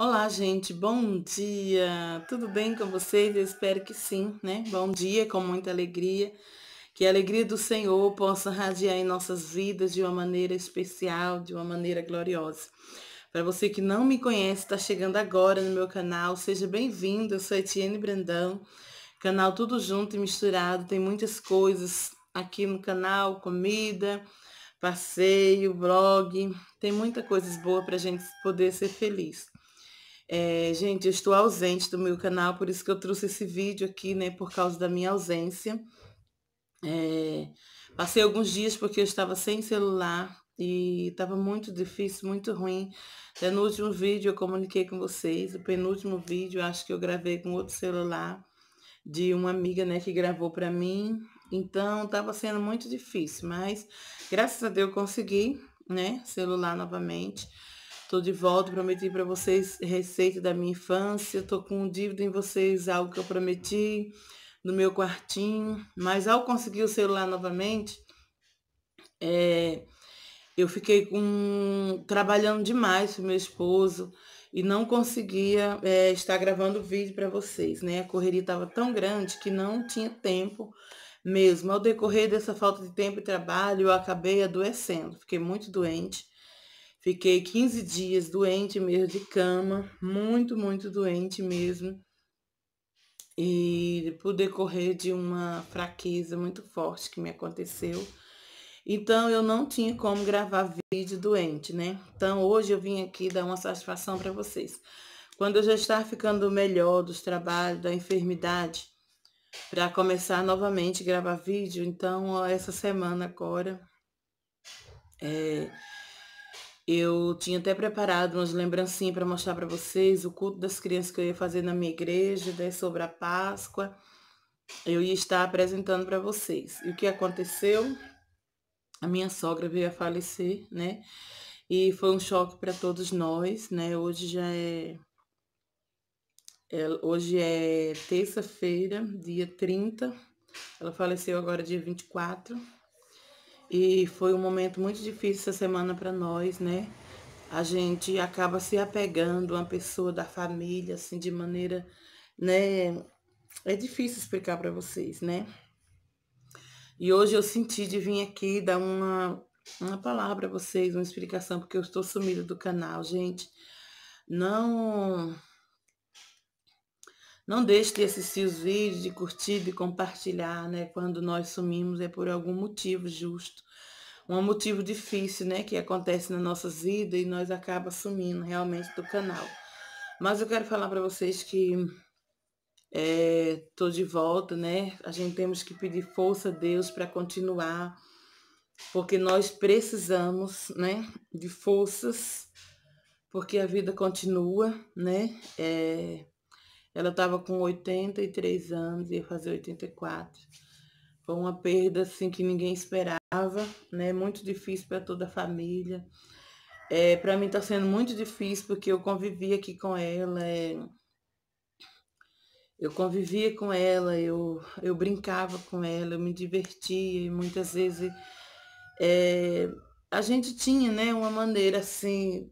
Olá, gente, bom dia! Tudo bem com vocês? Eu espero que sim, né? Bom dia, com muita alegria. Que a alegria do Senhor possa radiar em nossas vidas de uma maneira especial, de uma maneira gloriosa. Para você que não me conhece, está chegando agora no meu canal, seja bem-vindo. Eu sou a Etienne Brandão, canal Tudo Junto e Misturado. Tem muitas coisas aqui no canal: comida, passeio, blog. Tem muita coisa boa para a gente poder ser feliz. É, gente, eu estou ausente do meu canal, por isso que eu trouxe esse vídeo aqui, né? Por causa da minha ausência. É, passei alguns dias porque eu estava sem celular e estava muito difícil, muito ruim. Até no último vídeo eu comuniquei com vocês, o penúltimo vídeo acho que eu gravei com outro celular de uma amiga, né, que gravou para mim. Então, estava sendo muito difícil, mas graças a Deus eu consegui, né, celular novamente. Tô de volta, prometi para vocês receita da minha infância. Tô com um dívida em vocês, algo que eu prometi no meu quartinho. Mas ao conseguir o celular novamente, é, eu fiquei com, trabalhando demais com meu esposo e não conseguia é, estar gravando vídeo para vocês, né? A correria estava tão grande que não tinha tempo mesmo. Ao decorrer dessa falta de tempo e trabalho, eu acabei adoecendo, fiquei muito doente. Fiquei 15 dias doente mesmo de cama, muito, muito doente mesmo. E por decorrer de uma fraqueza muito forte que me aconteceu. Então eu não tinha como gravar vídeo doente, né? Então hoje eu vim aqui dar uma satisfação para vocês. Quando eu já estar ficando melhor dos trabalhos, da enfermidade, para começar novamente a gravar vídeo, então ó, essa semana agora é, eu tinha até preparado umas lembrancinhas para mostrar para vocês o culto das crianças que eu ia fazer na minha igreja, daí né, sobre a Páscoa. Eu ia estar apresentando para vocês. E o que aconteceu? A minha sogra veio a falecer, né? E foi um choque para todos nós, né? Hoje já é, é hoje é terça-feira, dia 30. Ela faleceu agora dia 24. E foi um momento muito difícil essa semana para nós, né? A gente acaba se apegando a uma pessoa da família, assim, de maneira, né? É difícil explicar para vocês, né? E hoje eu senti de vir aqui dar uma, uma palavra para vocês, uma explicação, porque eu estou sumida do canal, gente. Não não deixe de assistir os vídeos, de curtir, de compartilhar, né? Quando nós sumimos é por algum motivo justo, um motivo difícil, né? Que acontece na nossas vidas e nós acaba sumindo realmente do canal. Mas eu quero falar para vocês que estou é, de volta, né? A gente temos que pedir força a Deus para continuar, porque nós precisamos, né? De forças, porque a vida continua, né? É, ela estava com 83 anos, ia fazer 84. Foi uma perda assim que ninguém esperava, né? Muito difícil para toda a família. É, para mim está sendo muito difícil porque eu convivi aqui com ela. É... Eu convivia com ela, eu, eu brincava com ela, eu me divertia e muitas vezes é... a gente tinha né, uma maneira assim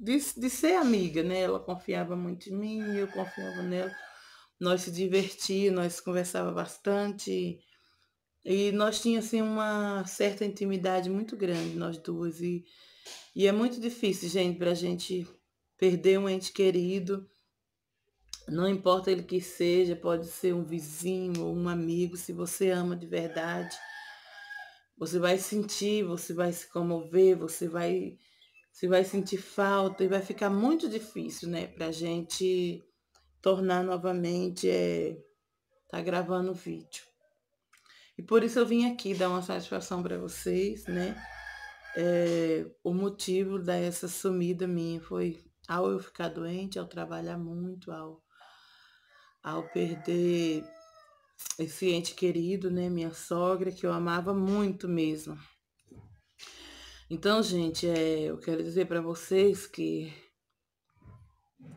de, de ser amiga, né? Ela confiava muito em mim, eu confiava nela. Nós se divertíamos, nós conversava bastante. E nós tínhamos assim, uma certa intimidade muito grande, nós duas. E, e é muito difícil, gente, para a gente perder um ente querido. Não importa ele que seja, pode ser um vizinho ou um amigo, se você ama de verdade. Você vai sentir, você vai se comover, você vai se vai sentir falta e vai ficar muito difícil, né, para a gente tornar novamente é, tá gravando o vídeo. E por isso eu vim aqui dar uma satisfação para vocês, né? É, o motivo dessa sumida minha foi ao eu ficar doente, ao trabalhar muito, ao, ao perder esse ente querido, né? Minha sogra, que eu amava muito mesmo. Então, gente, é, eu quero dizer para vocês que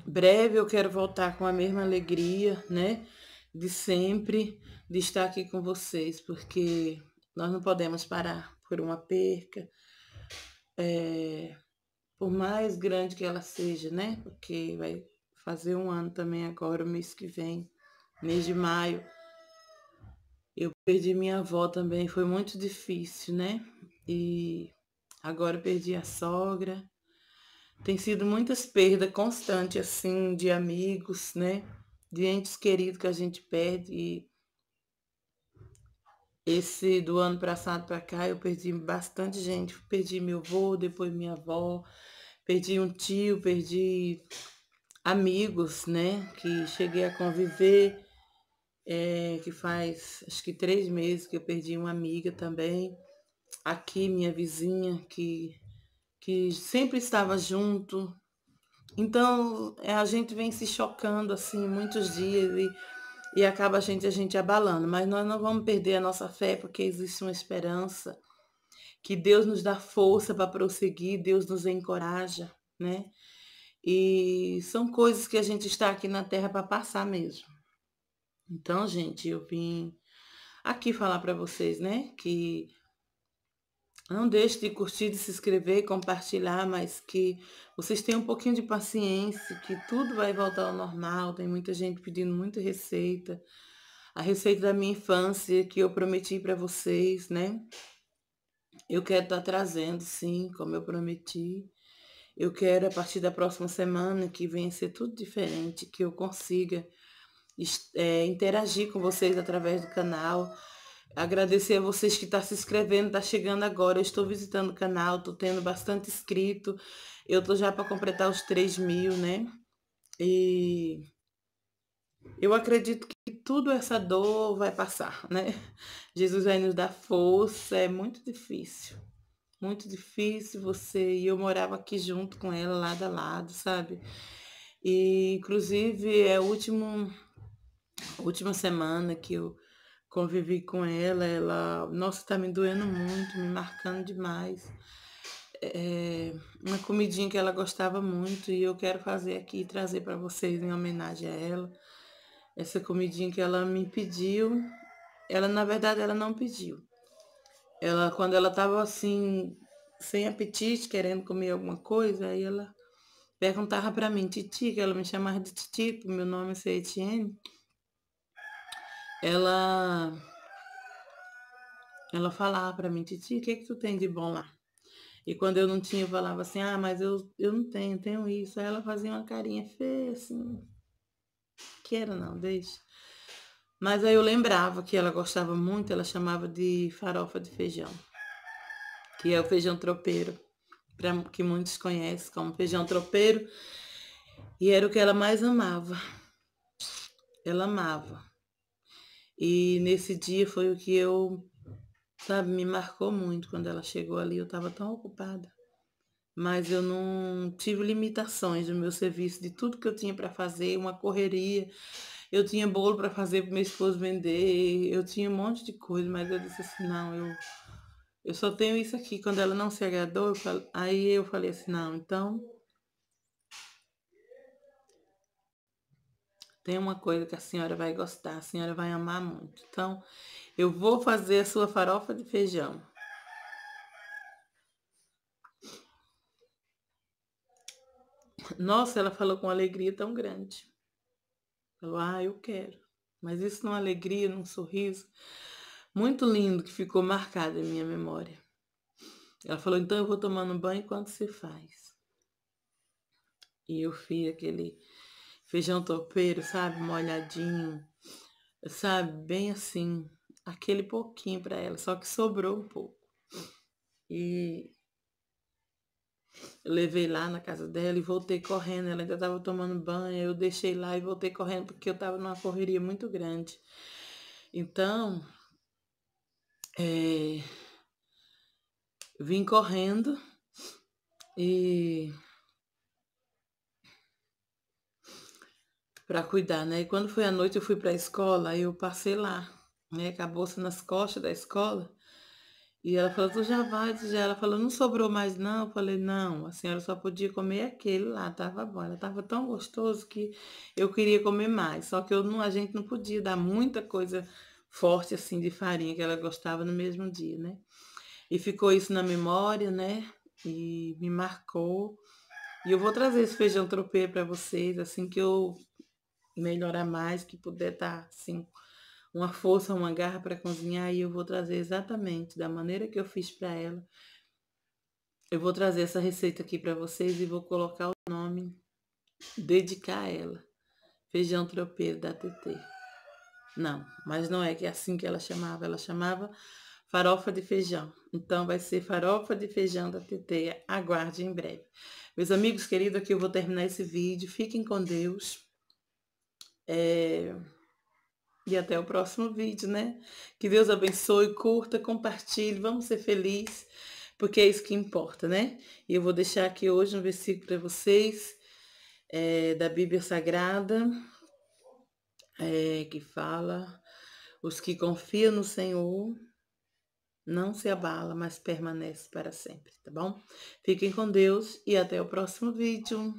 breve eu quero voltar com a mesma alegria, né? De sempre, de estar aqui com vocês, porque nós não podemos parar por uma perca, é, por mais grande que ela seja, né? Porque vai fazer um ano também agora, o mês que vem, mês de maio. Eu perdi minha avó também, foi muito difícil, né? E Agora perdi a sogra. Tem sido muitas perdas constantes, assim, de amigos, né? De entes queridos que a gente perde. E esse do ano passado para cá eu perdi bastante gente. Perdi meu avô, depois minha avó, perdi um tio, perdi amigos, né? Que cheguei a conviver. É, que faz acho que três meses que eu perdi uma amiga também aqui, minha vizinha, que, que sempre estava junto. Então, é, a gente vem se chocando, assim, muitos dias e, e acaba a gente, a gente abalando. Mas nós não vamos perder a nossa fé, porque existe uma esperança que Deus nos dá força para prosseguir, Deus nos encoraja, né? E são coisas que a gente está aqui na Terra para passar mesmo. Então, gente, eu vim aqui falar para vocês, né, que não deixe de curtir, de se inscrever e compartilhar, mas que vocês tenham um pouquinho de paciência, que tudo vai voltar ao normal. Tem muita gente pedindo muita receita. A receita da minha infância que eu prometi para vocês, né? Eu quero estar tá trazendo, sim, como eu prometi. Eu quero, a partir da próxima semana, que venha ser tudo diferente, que eu consiga é, interagir com vocês através do canal Agradecer a vocês que estão tá se inscrevendo, está chegando agora. Eu estou visitando o canal, estou tendo bastante inscrito. Eu estou já para completar os 3 mil, né? E eu acredito que tudo essa dor vai passar, né? Jesus vai nos dar força. É muito difícil. Muito difícil você. E eu morava aqui junto com ela, lado a lado, sabe? E, inclusive, é a última, última semana que eu convivi com ela, ela, nossa, tá me doendo muito, me marcando demais. É uma comidinha que ela gostava muito e eu quero fazer aqui e trazer para vocês em homenagem a ela. Essa comidinha que ela me pediu, ela na verdade ela não pediu. Ela quando ela tava assim sem apetite, querendo comer alguma coisa, aí ela perguntava para mim, Titi, que ela me chamava de Titi, meu nome é Etienne ela ela falava para mim, Titi, o que que tu tem de bom lá? E quando eu não tinha, eu falava assim, ah, mas eu, eu não tenho, tenho isso. Aí ela fazia uma carinha feia, assim, quero não, deixa. Mas aí eu lembrava que ela gostava muito, ela chamava de farofa de feijão, que é o feijão tropeiro, pra, que muitos conhecem como feijão tropeiro, e era o que ela mais amava. Ela amava. E nesse dia foi o que eu, sabe, me marcou muito quando ela chegou ali, eu estava tão ocupada. Mas eu não tive limitações do meu serviço, de tudo que eu tinha para fazer, uma correria. Eu tinha bolo para fazer para meu esposo vender, eu tinha um monte de coisa, mas eu disse assim, não, eu eu só tenho isso aqui. Quando ela não se agradou, eu aí eu falei assim, não, então tem uma coisa que a senhora vai gostar, a senhora vai amar muito. Então, eu vou fazer a sua farofa de feijão. Nossa, ela falou com alegria tão grande. Falou, ah, eu quero. Mas isso numa é alegria, num é sorriso muito lindo que ficou marcado em minha memória. Ela falou, então eu vou tomando banho enquanto se faz. E eu fiz aquele feijão topeiro, sabe? Molhadinho, sabe? Bem assim, aquele pouquinho para ela, só que sobrou um pouco. E eu levei lá na casa dela e voltei correndo. Ela ainda tava tomando banho, eu deixei lá e voltei correndo porque eu tava numa correria muito grande. Então, é, vim correndo e para cuidar, né? E quando foi à noite eu fui para a escola, eu passei lá, né? Acabou-se nas costas da escola. E ela falou, tu já vai, já. Ela falou, não sobrou mais não. Eu falei, não, a senhora só podia comer aquele lá, tava bom. Ela tava tão gostoso que eu queria comer mais. Só que eu não, a gente não podia dar muita coisa forte assim de farinha que ela gostava no mesmo dia, né? E ficou isso na memória, né? E me marcou. E eu vou trazer esse feijão tropeiro para vocês assim que eu melhorar mais, que puder dar tá, assim uma força, uma garra para cozinhar e eu vou trazer exatamente da maneira que eu fiz para ela. Eu vou trazer essa receita aqui para vocês e vou colocar o nome dedicar a ela. Feijão tropeiro da TT. Não, mas não é que é assim que ela chamava, ela chamava farofa de feijão. Então vai ser farofa de feijão da TT. Aguarde em breve. Meus amigos queridos, aqui eu vou terminar esse vídeo. Fiquem com Deus. É... E até o próximo vídeo, né? Que Deus abençoe, curta, compartilhe, vamos ser felizes, porque é isso que importa, né? E eu vou deixar aqui hoje um versículo para vocês é, da Bíblia Sagrada, é, que fala: Os que confiam no Senhor não se abala, mas permanece para sempre, tá bom? Fiquem com Deus e até o próximo vídeo.